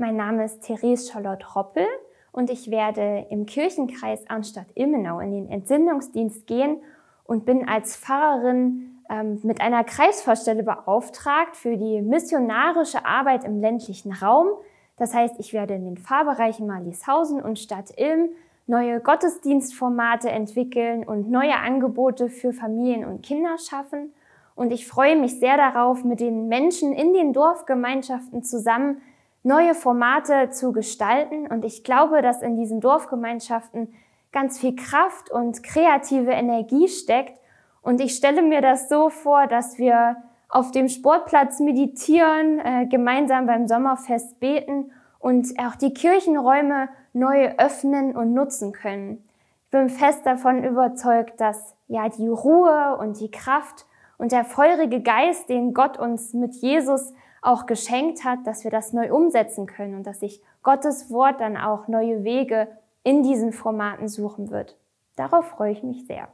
Mein Name ist Therese Charlotte Roppel und ich werde im Kirchenkreis arnstadt Ilmenau in den Entsinnungsdienst gehen und bin als Pfarrerin ähm, mit einer Kreisvorstelle beauftragt für die missionarische Arbeit im ländlichen Raum. Das heißt, ich werde in den Pfarrbereichen Marlieshausen und Stadt Ilm neue Gottesdienstformate entwickeln und neue Angebote für Familien und Kinder schaffen. Und ich freue mich sehr darauf, mit den Menschen in den Dorfgemeinschaften zusammen neue Formate zu gestalten. Und ich glaube, dass in diesen Dorfgemeinschaften ganz viel Kraft und kreative Energie steckt. Und ich stelle mir das so vor, dass wir auf dem Sportplatz meditieren, äh, gemeinsam beim Sommerfest beten und auch die Kirchenräume neu öffnen und nutzen können. Ich bin fest davon überzeugt, dass ja die Ruhe und die Kraft und der feurige Geist, den Gott uns mit Jesus auch geschenkt hat, dass wir das neu umsetzen können und dass sich Gottes Wort dann auch neue Wege in diesen Formaten suchen wird. Darauf freue ich mich sehr.